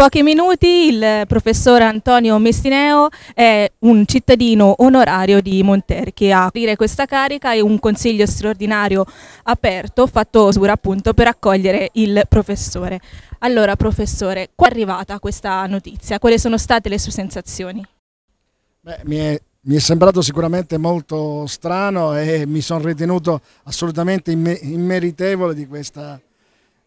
pochi minuti il professor Antonio Mestineo è un cittadino onorario di Monterchi a aprire questa carica e un consiglio straordinario aperto fatto sura appunto per accogliere il professore. Allora professore, quando è arrivata questa notizia? Quali sono state le sue sensazioni? Beh, mi, è, mi, è, sembrato sicuramente molto strano e mi sono ritenuto assolutamente immeritevole di questa notizia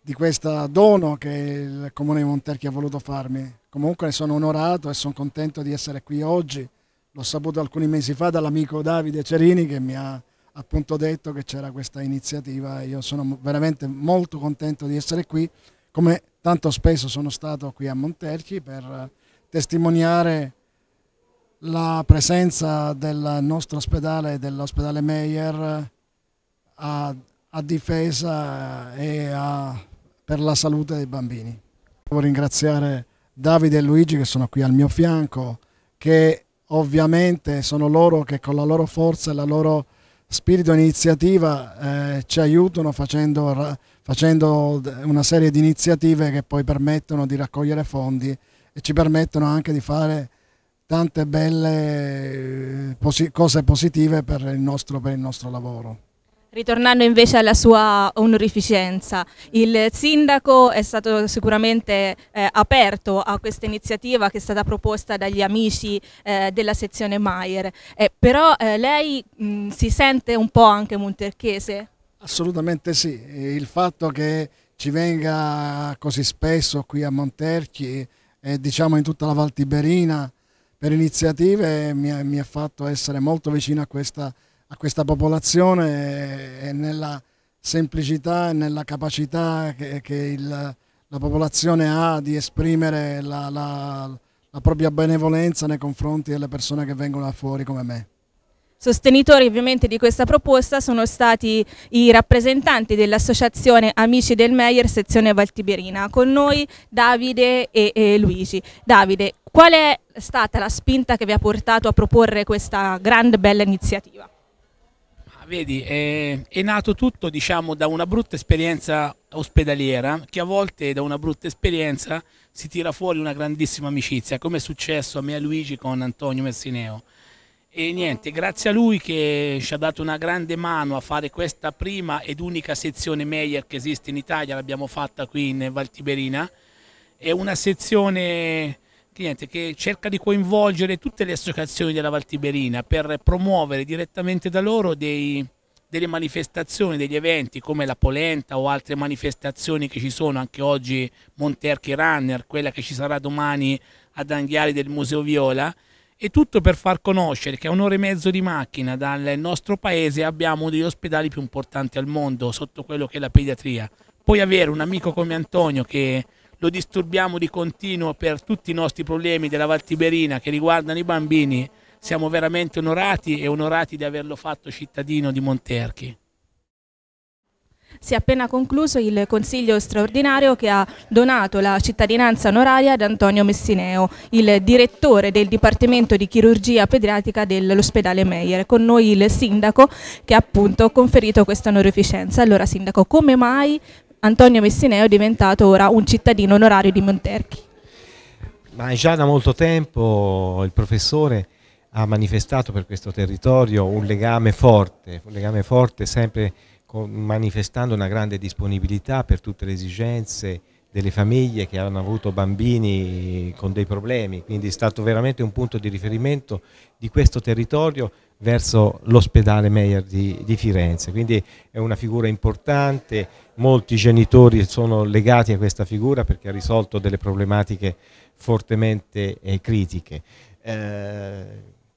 di questo dono che il Comune di Monterchi ha voluto farmi. Comunque sono onorato e sono contento di essere qui oggi. L'ho saputo alcuni mesi fa dall'amico Davide Cerini che mi ha appunto detto che c'era questa iniziativa e io sono veramente molto contento di essere qui, come tanto spesso sono stato qui a Monterchi per testimoniare la presenza del nostro ospedale e dell'ospedale Meyer a, a difesa e a per la salute dei bambini. Devo ringraziare Davide e Luigi che sono qui al mio fianco, che ovviamente sono loro che con la loro forza e la loro spirito e iniziativa eh, ci aiutano facendo, facendo una serie di iniziative che poi permettono di raccogliere fondi e ci permettono anche di fare tante belle eh, posi cose positive per il nostro, per il nostro lavoro. Ritornando invece alla sua onorificenza, il sindaco è stato sicuramente eh, aperto a questa iniziativa che è stata proposta dagli amici eh, della sezione Maier, eh, però eh, lei mh, mm, si sente un po' anche monterchese? Assolutamente sì, il fatto che ci venga così spesso qui a Monterchi e diciamo in tutta la Val Tiberina per iniziative mi ha, mi ha fatto essere molto vicino a questa iniziativa a questa popolazione e nella semplicità e nella capacità che, che il, la popolazione ha di esprimere la, la, la propria benevolenza nei confronti delle persone che vengono da fuori come me. Sostenitori ovviamente di questa proposta sono stati i rappresentanti dell'associazione Amici del Meier sezione Valtiberina, con noi Davide e, e, Luigi. Davide, qual è stata la spinta che vi ha portato a proporre questa grande bella iniziativa? vedi, è, eh, è, nato tutto diciamo da una brutta esperienza ospedaliera che a volte da una brutta esperienza si tira fuori una grandissima amicizia, come è successo a me e a Luigi con Antonio Messineo. E niente, grazie a lui che ci ha dato una grande mano a fare questa prima ed unica sezione Meyer che esiste in Italia, l'abbiamo fatta qui in Valtiberina. È una sezione cliente che cerca di coinvolgere tutte le associazioni della Val Tiberina per promuovere direttamente da loro dei, delle manifestazioni, degli eventi come la Polenta o altre manifestazioni che ci sono anche oggi, Monterchi Runner, quella che ci sarà domani ad Anghiari del Museo Viola e tutto per far conoscere che a un'ora e mezzo di macchina dal nostro paese abbiamo uno degli ospedali più importanti al mondo sotto quello che è la pediatria. Poi avere un amico come Antonio che lo disturbiamo di continuo per tutti i nostri problemi della Valtiberina che riguardano i bambini, siamo veramente onorati e onorati di averlo fatto cittadino di Monterchi. Si è appena concluso il consiglio straordinario che ha donato la cittadinanza onoraria ad Antonio Messineo, il direttore del Dipartimento di Chirurgia Pediatrica dell'ospedale Meyer. Con noi il sindaco che ha appunto conferito questa onorificenza. Allora sindaco, come mai Antonio Messineo è diventato ora un cittadino onorario di Monterchi. Ma già da molto tempo il professore ha manifestato per questo territorio un legame forte, un legame forte sempre con, manifestando una grande disponibilità per tutte le esigenze delle famiglie che hanno avuto bambini con dei problemi, quindi è stato veramente un punto di riferimento di questo territorio verso l'ospedale Meyer di, di, Firenze, quindi è una figura importante, molti genitori sono legati a questa figura perché ha risolto delle problematiche fortemente eh, critiche. Eh,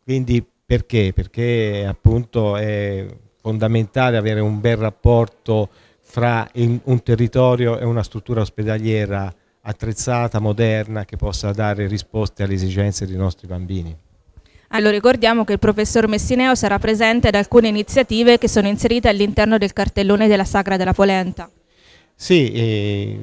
quindi perché? Perché appunto è fondamentale avere un bel rapporto fra un territorio e una struttura ospedaliera attrezzata, moderna, che possa dare risposte alle esigenze dei nostri bambini. Allora ricordiamo che il professor Messineo sarà presente ad alcune iniziative che sono inserite all'interno del cartellone della Sagra della Polenta. Sì, eh,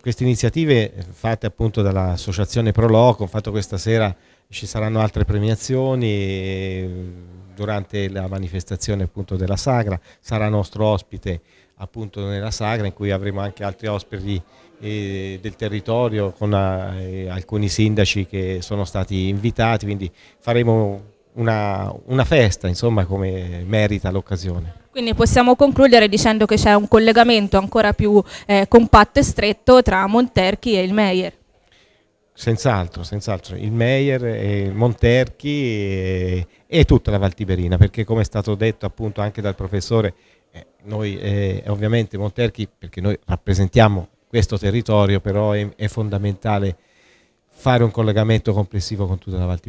queste iniziative fatte appunto dall'associazione Proloco, fatto questa sera ci saranno altre premiazioni durante la manifestazione appunto della Sagra, sarà nostro ospite appunto nella sagra in cui avremo anche altri ospiti eh, del territorio con eh, alcuni sindaci che sono stati invitati, quindi faremo una, una festa insomma come merita l'occasione. Quindi possiamo concludere dicendo che c'è un collegamento ancora più eh, compatto e stretto tra Monterchi e il Meier. Senz'altro, senz'altro, il Meier, Monterchi e, e, tutta la Valtiberina, perché come è stato detto appunto anche dal professore, eh, noi eh, ovviamente Monterchi, perché noi rappresentiamo questo territorio, però è, è fondamentale fare un collegamento complessivo con tutta la Val